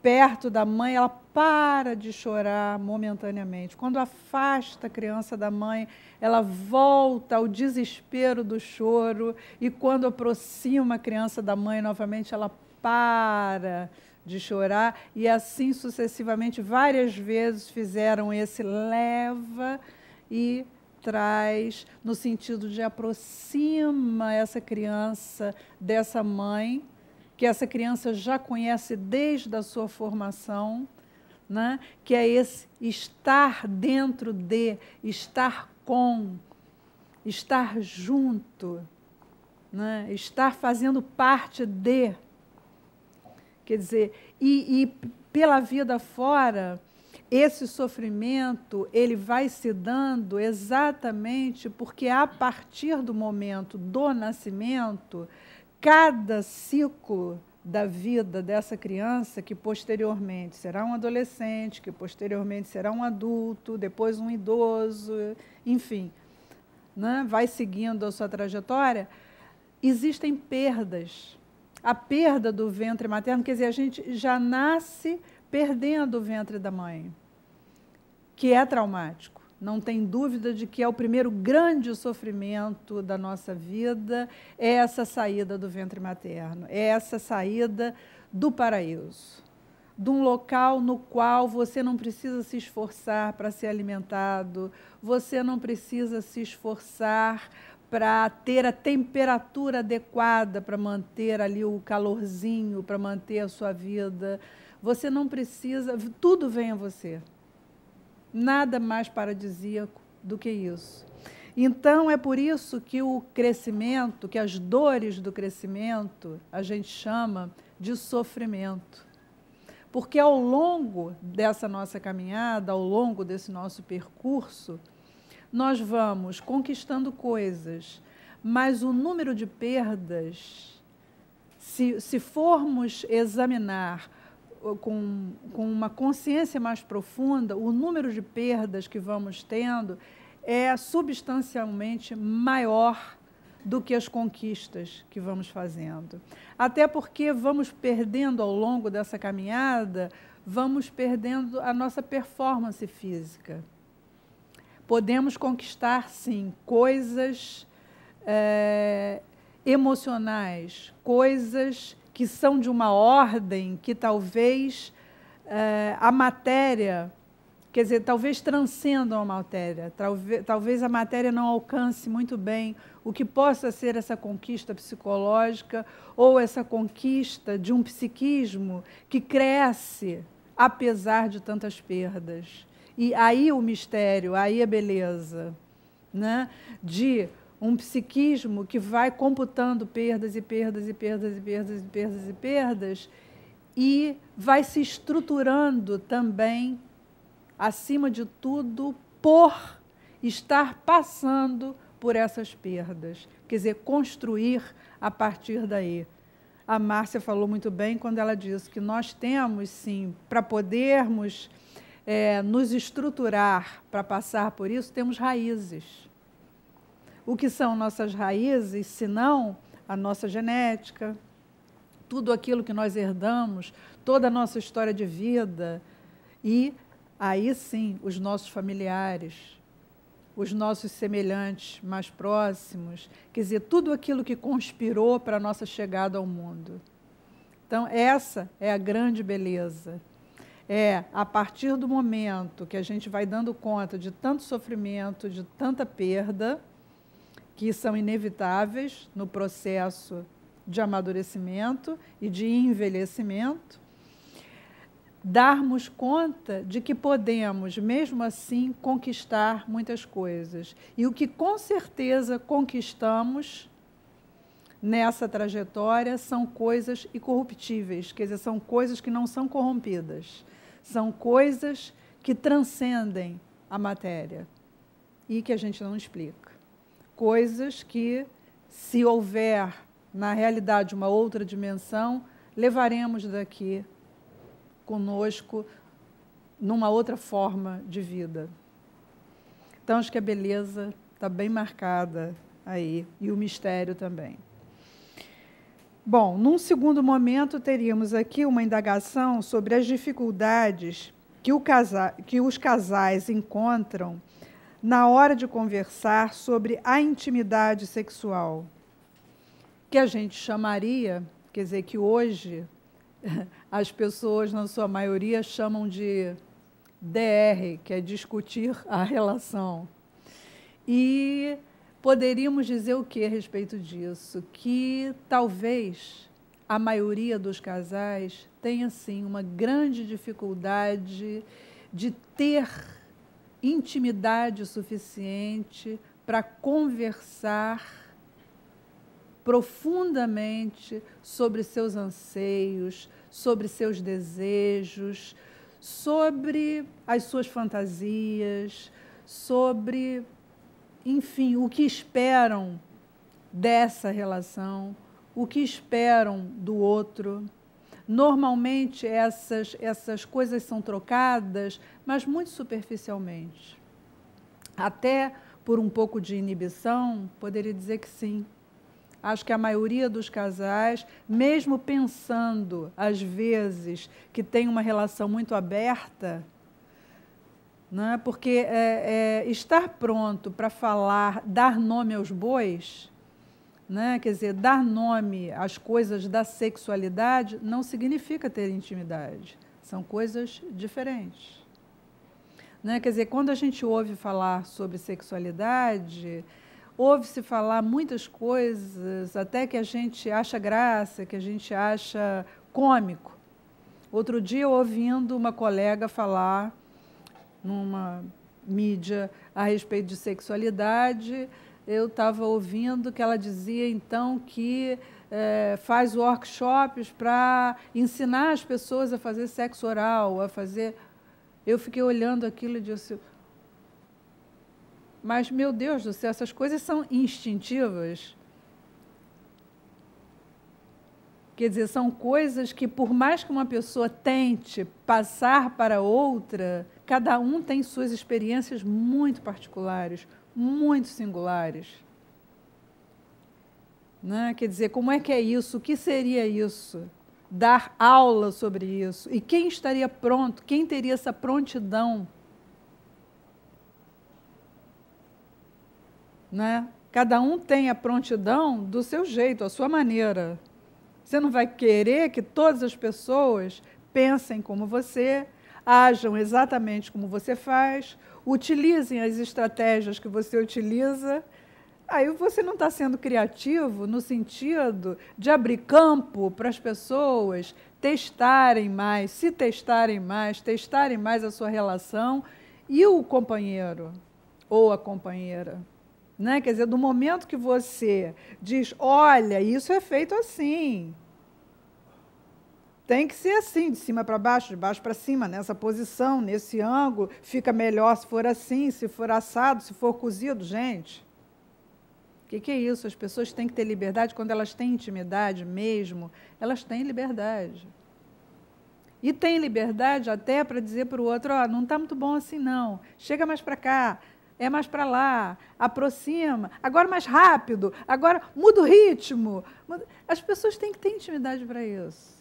perto da mãe, ela para de chorar momentaneamente. Quando afasta a criança da mãe, ela volta ao desespero do choro. E quando aproxima a criança da mãe novamente, ela para de chorar. E assim sucessivamente, várias vezes fizeram esse leva e traz, no sentido de aproxima essa criança dessa mãe, que essa criança já conhece desde a sua formação né? que é esse estar dentro de, estar com, estar junto, né? estar fazendo parte de. Quer dizer, e, e pela vida fora, esse sofrimento ele vai se dando exatamente porque a partir do momento do nascimento, cada ciclo da vida dessa criança que posteriormente será um adolescente, que posteriormente será um adulto, depois um idoso, enfim, né? vai seguindo a sua trajetória, existem perdas. A perda do ventre materno, quer dizer, a gente já nasce perdendo o ventre da mãe, que é traumático não tem dúvida de que é o primeiro grande sofrimento da nossa vida, é essa saída do ventre materno, é essa saída do paraíso, de um local no qual você não precisa se esforçar para ser alimentado, você não precisa se esforçar para ter a temperatura adequada para manter ali o calorzinho, para manter a sua vida. Você não precisa, tudo vem a você Nada mais paradisíaco do que isso. Então é por isso que o crescimento, que as dores do crescimento, a gente chama de sofrimento. Porque ao longo dessa nossa caminhada, ao longo desse nosso percurso, nós vamos conquistando coisas, mas o número de perdas, se, se formos examinar com, com uma consciência mais profunda, o número de perdas que vamos tendo é substancialmente maior do que as conquistas que vamos fazendo. Até porque vamos perdendo ao longo dessa caminhada, vamos perdendo a nossa performance física. Podemos conquistar, sim, coisas é, emocionais, coisas que são de uma ordem que talvez eh, a matéria, quer dizer, talvez transcendam a matéria, talvez, talvez a matéria não alcance muito bem o que possa ser essa conquista psicológica ou essa conquista de um psiquismo que cresce apesar de tantas perdas. E aí o mistério, aí a beleza, né? De um psiquismo que vai computando perdas e perdas e perdas e perdas e perdas e perdas e vai se estruturando também, acima de tudo, por estar passando por essas perdas. Quer dizer, construir a partir daí. A Márcia falou muito bem quando ela disse que nós temos, sim, para podermos é, nos estruturar para passar por isso, temos raízes o que são nossas raízes, senão a nossa genética, tudo aquilo que nós herdamos, toda a nossa história de vida e aí sim os nossos familiares, os nossos semelhantes mais próximos, quer dizer, tudo aquilo que conspirou para a nossa chegada ao mundo. Então, essa é a grande beleza. É a partir do momento que a gente vai dando conta de tanto sofrimento, de tanta perda, que são inevitáveis no processo de amadurecimento e de envelhecimento, darmos conta de que podemos, mesmo assim, conquistar muitas coisas. E o que com certeza conquistamos nessa trajetória são coisas incorruptíveis, quer dizer, são coisas que não são corrompidas, são coisas que transcendem a matéria e que a gente não explica coisas que, se houver na realidade uma outra dimensão, levaremos daqui conosco numa outra forma de vida. Então, acho que a beleza está bem marcada aí, e o mistério também. Bom, num segundo momento, teríamos aqui uma indagação sobre as dificuldades que, casa, que os casais encontram na hora de conversar sobre a intimidade sexual, que a gente chamaria, quer dizer, que hoje as pessoas, na sua maioria, chamam de DR, que é discutir a relação. E poderíamos dizer o que a respeito disso? Que talvez a maioria dos casais tenha, sim, uma grande dificuldade de ter intimidade suficiente para conversar profundamente sobre seus anseios, sobre seus desejos, sobre as suas fantasias, sobre, enfim, o que esperam dessa relação, o que esperam do outro. Normalmente essas, essas coisas são trocadas, mas muito superficialmente. Até por um pouco de inibição, poderia dizer que sim. Acho que a maioria dos casais, mesmo pensando, às vezes, que tem uma relação muito aberta, né? porque é, é, estar pronto para falar, dar nome aos bois, né? Quer dizer, dar nome às coisas da sexualidade não significa ter intimidade. São coisas diferentes. Né? Quer dizer, quando a gente ouve falar sobre sexualidade, ouve-se falar muitas coisas, até que a gente acha graça, que a gente acha cômico. Outro dia, ouvindo uma colega falar numa mídia a respeito de sexualidade, eu estava ouvindo que ela dizia então que é, faz workshops para ensinar as pessoas a fazer sexo oral, a fazer. Eu fiquei olhando aquilo e disse. Mas, meu Deus do céu, essas coisas são instintivas. Quer dizer, são coisas que, por mais que uma pessoa tente passar para outra, cada um tem suas experiências muito particulares, muito singulares. Né? Quer dizer, como é que é isso? O que seria isso? Dar aula sobre isso? E quem estaria pronto? Quem teria essa prontidão? Né? Cada um tem a prontidão do seu jeito, a sua maneira. Você não vai querer que todas as pessoas pensem como você, ajam exatamente como você faz, utilizem as estratégias que você utiliza. Aí você não está sendo criativo no sentido de abrir campo para as pessoas testarem mais, se testarem mais, testarem mais a sua relação e o companheiro ou a companheira. Né? Quer dizer, do momento que você diz, olha, isso é feito assim, tem que ser assim, de cima para baixo, de baixo para cima, nessa posição, nesse ângulo. Fica melhor se for assim, se for assado, se for cozido. Gente, o que, que, é isso? As pessoas têm que ter liberdade. Quando elas têm intimidade mesmo, elas têm liberdade. E têm liberdade até para dizer para o outro: oh, não está muito bom assim, não. Chega mais para cá, é mais para lá, aproxima, agora mais rápido, agora muda o ritmo. As pessoas têm que ter intimidade para isso.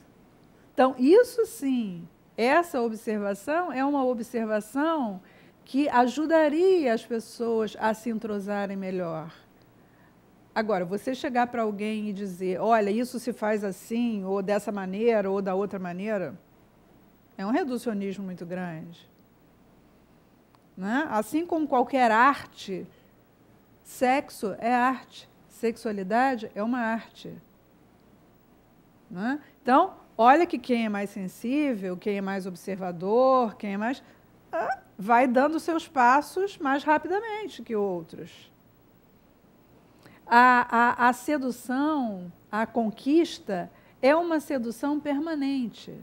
Então, isso sim, essa observação é uma observação que ajudaria as pessoas a se entrosarem melhor. Agora, você chegar para alguém e dizer, olha, isso se faz assim, ou dessa maneira, ou da outra maneira, é um reducionismo muito grande. Né? Assim como qualquer arte, sexo é arte, sexualidade é uma arte. Né? Então, Olha que quem é mais sensível, quem é mais observador, quem é mais. Ah, vai dando seus passos mais rapidamente que outros. A, a, a sedução, a conquista, é uma sedução permanente.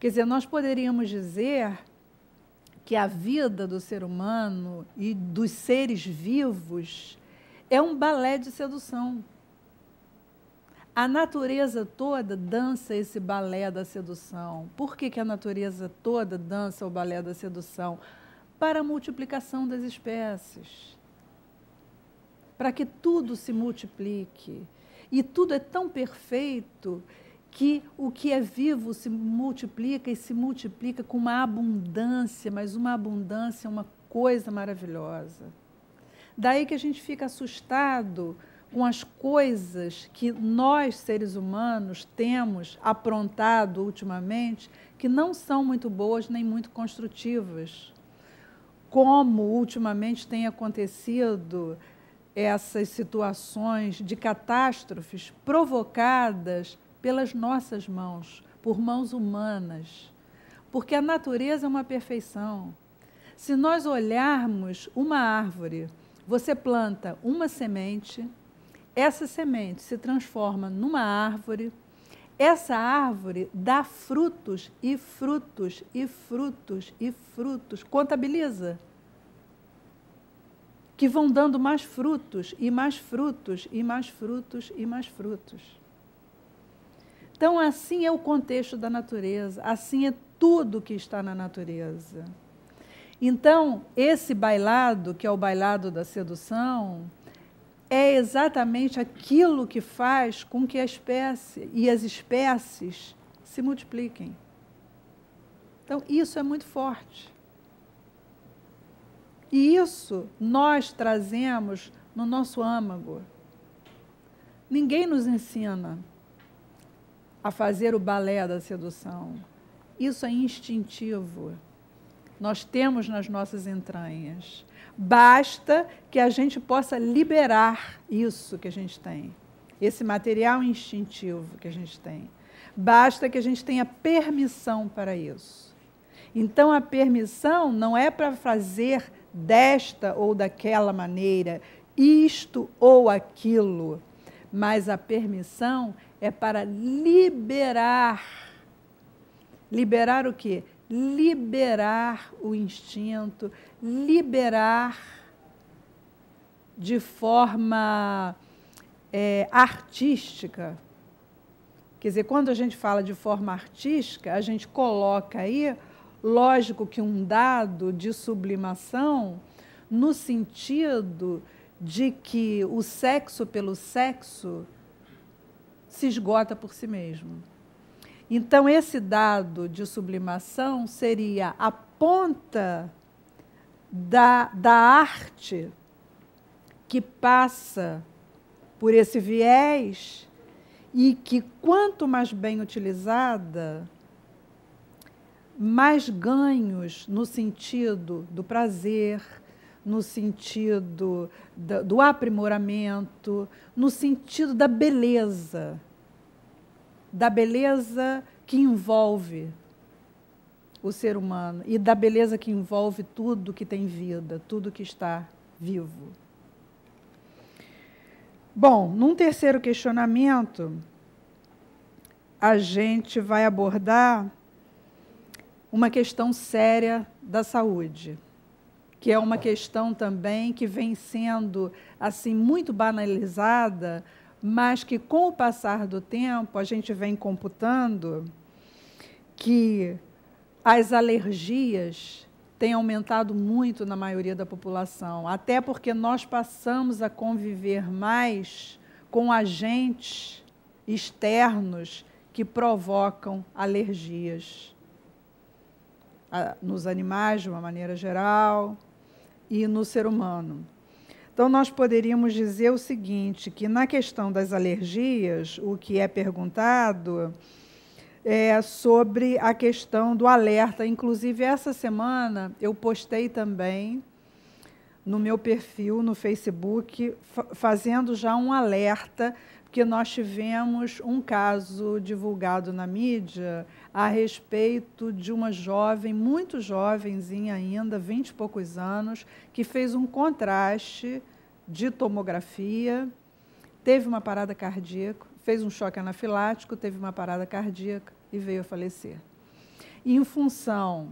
Quer dizer, nós poderíamos dizer que a vida do ser humano e dos seres vivos é um balé de sedução. A natureza toda dança esse balé da sedução. Por que, que a natureza toda dança o balé da sedução? Para a multiplicação das espécies. Para que tudo se multiplique. E tudo é tão perfeito que o que é vivo se multiplica e se multiplica com uma abundância, mas uma abundância, é uma coisa maravilhosa. Daí que a gente fica assustado com as coisas que nós, seres humanos, temos aprontado ultimamente que não são muito boas nem muito construtivas. Como ultimamente tem acontecido essas situações de catástrofes provocadas pelas nossas mãos, por mãos humanas. Porque a natureza é uma perfeição. Se nós olharmos uma árvore, você planta uma semente, essa semente se transforma numa árvore, essa árvore dá frutos e frutos e frutos e frutos, contabiliza. Que vão dando mais frutos e mais frutos e mais frutos e mais frutos. Então, assim é o contexto da natureza, assim é tudo que está na natureza. Então, esse bailado, que é o bailado da sedução, é exatamente aquilo que faz com que a espécie e as espécies se multipliquem. Então, isso é muito forte. E isso nós trazemos no nosso âmago. Ninguém nos ensina a fazer o balé da sedução. Isso é instintivo nós temos nas nossas entranhas. Basta que a gente possa liberar isso que a gente tem, esse material instintivo que a gente tem. Basta que a gente tenha permissão para isso. Então, a permissão não é para fazer desta ou daquela maneira, isto ou aquilo, mas a permissão é para liberar. Liberar o quê? liberar o instinto, liberar de forma é, artística. Quer dizer, quando a gente fala de forma artística, a gente coloca aí, lógico que um dado de sublimação no sentido de que o sexo pelo sexo se esgota por si mesmo. Então, esse dado de sublimação seria a ponta da, da arte que passa por esse viés e que, quanto mais bem utilizada, mais ganhos no sentido do prazer, no sentido do aprimoramento, no sentido da beleza da beleza que envolve o ser humano e da beleza que envolve tudo que tem vida, tudo que está vivo. Bom, num terceiro questionamento, a gente vai abordar uma questão séria da saúde, que é uma questão também que vem sendo assim muito banalizada mas que com o passar do tempo a gente vem computando que as alergias têm aumentado muito na maioria da população, até porque nós passamos a conviver mais com agentes externos que provocam alergias nos animais de uma maneira geral e no ser humano. Então, nós poderíamos dizer o seguinte: que na questão das alergias, o que é perguntado é sobre a questão do alerta. Inclusive, essa semana eu postei também no meu perfil no Facebook, fazendo já um alerta, porque nós tivemos um caso divulgado na mídia a respeito de uma jovem, muito jovenzinha ainda, vinte e poucos anos, que fez um contraste de tomografia, teve uma parada cardíaca, fez um choque anafilático, teve uma parada cardíaca e veio a falecer. Em função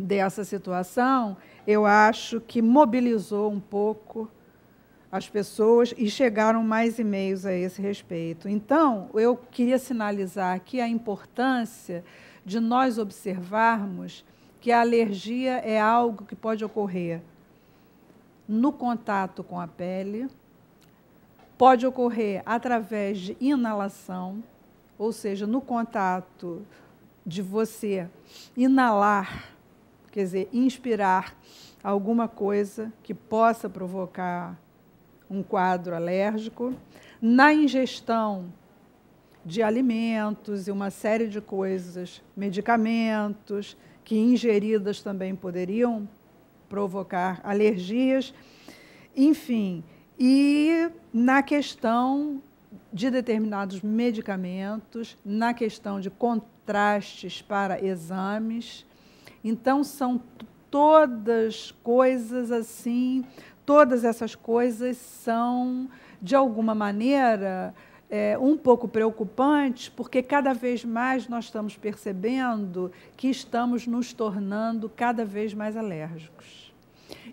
dessa situação, eu acho que mobilizou um pouco as pessoas e chegaram mais e-mails a esse respeito. Então, eu queria sinalizar aqui a importância de nós observarmos que a alergia é algo que pode ocorrer no contato com a pele, pode ocorrer através de inalação, ou seja, no contato de você inalar, quer dizer, inspirar alguma coisa que possa provocar um quadro alérgico, na ingestão de alimentos e uma série de coisas, medicamentos que ingeridas também poderiam provocar alergias, enfim. E na questão de determinados medicamentos, na questão de contrastes para exames. Então, são todas coisas assim, todas essas coisas são, de alguma maneira, é, um pouco preocupante, porque cada vez mais nós estamos percebendo que estamos nos tornando cada vez mais alérgicos.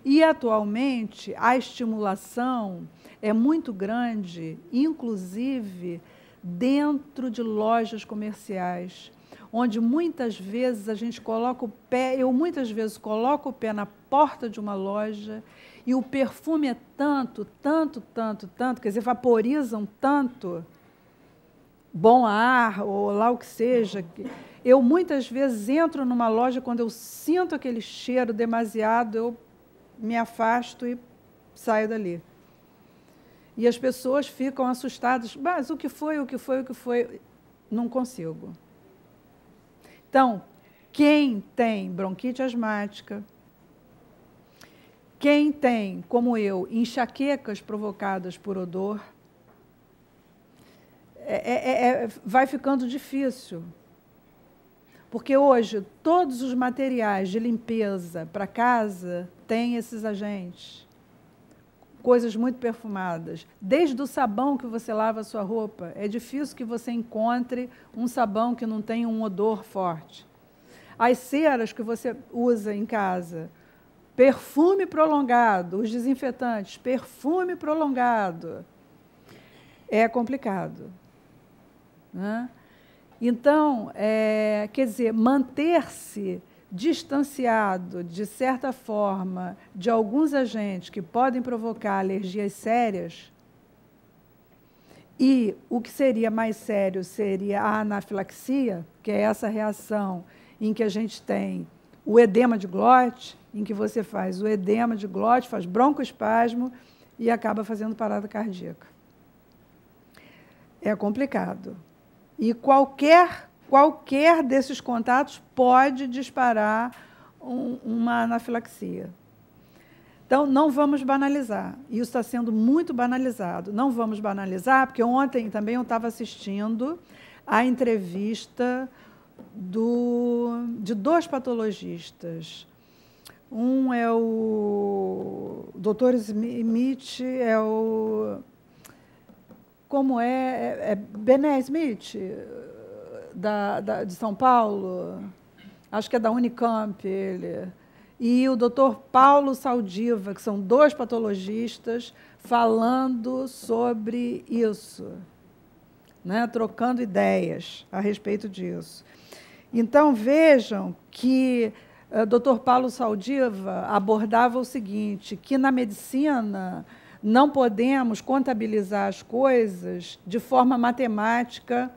E atualmente a estimulação é muito grande, inclusive dentro de lojas comerciais, onde muitas vezes a gente coloca o pé, eu muitas vezes coloco o pé na porta de uma loja e o perfume é tanto, tanto, tanto, tanto, quer dizer vaporizam tanto bom ar ou lá o que seja. Eu muitas vezes entro numa loja quando eu sinto aquele cheiro demasiado, eu me afasto e saio dali. E as pessoas ficam assustadas, mas o que foi, o que foi, o que foi? Não consigo. Então, quem tem bronquite asmática, quem tem, como eu, enxaquecas provocadas por odor, é, é, é, é, vai ficando difícil. Porque hoje todos os materiais de limpeza para casa têm esses agentes. Coisas muito perfumadas. Desde o sabão que você lava a sua roupa, é difícil que você encontre um sabão que não tenha um odor forte. As ceras que você usa em casa, perfume prolongado, os desinfetantes, perfume prolongado. É complicado. Né? Então, é, quer dizer, manter-se distanciado, de certa forma, de alguns agentes que podem provocar alergias sérias, e o que seria mais sério seria a anafilaxia, que é essa reação em que a gente tem o edema de glote, em que você faz o edema de glote, faz broncoespasmo e acaba fazendo parada cardíaca. É complicado. E qualquer, qualquer desses contatos pode disparar um, uma anafilaxia. Então, não vamos banalizar. Isso está sendo muito banalizado. Não vamos banalizar, porque ontem também eu estava assistindo a entrevista do, de dois patologistas. Um é o Dr. Smith, é o. Como é? É, é Bené Smith, da, da, de São Paulo, acho que é da Unicamp ele. E o Dr. Paulo Saldiva, que são dois patologistas, falando sobre isso, né? trocando ideias a respeito disso. Então vejam que o eh, Dr. Paulo Saldiva abordava o seguinte, que na medicina não podemos contabilizar as coisas de forma matemática,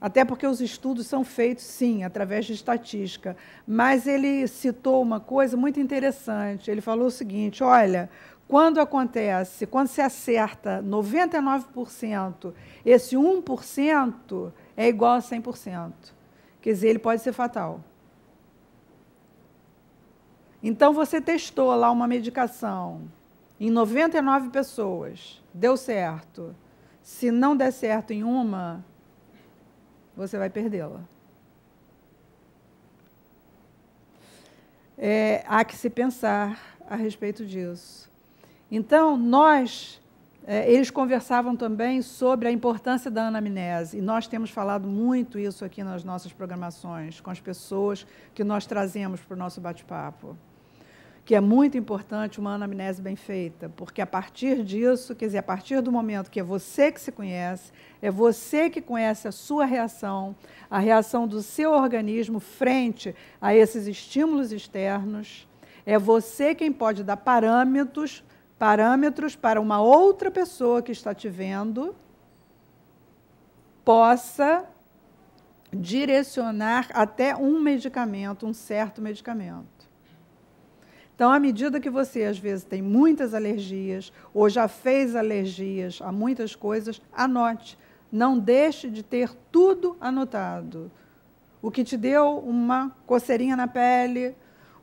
até porque os estudos são feitos, sim, através de estatística. Mas ele citou uma coisa muito interessante. Ele falou o seguinte: olha, quando acontece, quando se acerta 99%, esse 1% é igual a 100%. Quer dizer, ele pode ser fatal. Então você testou lá uma medicação em 99 pessoas, deu certo. Se não der certo em uma, você vai perdê-la. É, há que se pensar a respeito disso. Então, nós é, eles conversavam também sobre a importância da anamnese, e nós temos falado muito isso aqui nas nossas programações, com as pessoas que nós trazemos para o nosso bate-papo. Que é muito importante uma anamnese bem feita, porque a partir disso, quer dizer, a partir do momento que é você que se conhece, é você que conhece a sua reação, a reação do seu organismo frente a esses estímulos externos, é você quem pode dar parâmetros parâmetros para uma outra pessoa que está te vendo possa direcionar até um medicamento, um certo medicamento. Então, à medida que você, às vezes, tem muitas alergias ou já fez alergias a muitas coisas, anote. Não deixe de ter tudo anotado. O que te deu uma coceirinha na pele,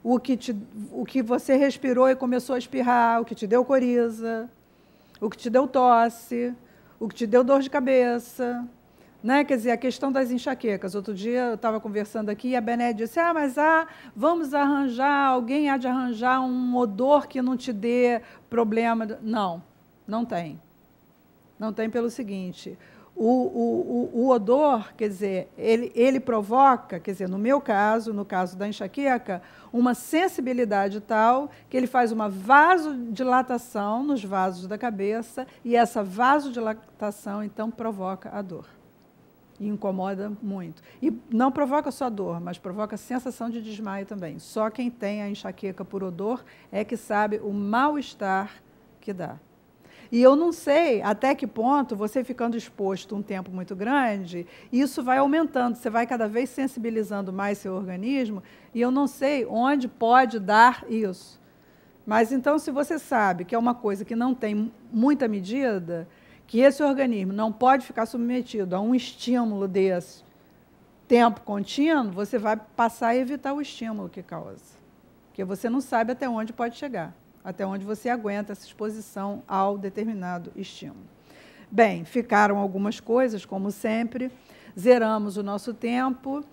o que, te, o que você respirou e começou a espirrar, o que te deu coriza, o que te deu tosse, o que te deu dor de cabeça. Né? Quer dizer, a questão das enxaquecas. Outro dia eu estava conversando aqui e a Bené disse: Ah, mas ah, vamos arranjar, alguém há de arranjar um odor que não te dê problema. Não, não tem. Não tem pelo seguinte: o, o, o, o odor, quer dizer, ele, ele provoca, quer dizer, no meu caso, no caso da enxaqueca, uma sensibilidade tal que ele faz uma vasodilatação nos vasos da cabeça e essa vasodilatação, então, provoca a dor e incomoda muito. E não provoca só dor, mas provoca sensação de desmaio também. Só quem tem a enxaqueca por odor é que sabe o mal-estar que dá. E eu não sei até que ponto você ficando exposto um tempo muito grande, isso vai aumentando, você vai cada vez sensibilizando mais seu organismo, e eu não sei onde pode dar isso. Mas então, se você sabe que é uma coisa que não tem muita medida, que esse organismo não pode ficar submetido a um estímulo desse tempo contínuo, você vai passar a evitar o estímulo que causa. Porque você não sabe até onde pode chegar até onde você aguenta essa exposição ao determinado estímulo. Bem, ficaram algumas coisas, como sempre, zeramos o nosso tempo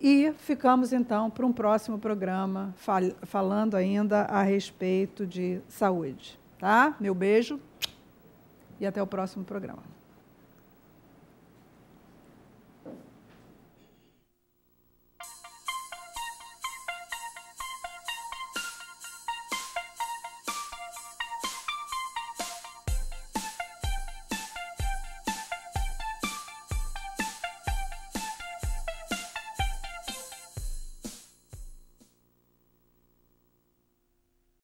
e ficamos então para um próximo programa fal falando ainda a respeito de saúde. Tá? Meu beijo e até o próximo programa.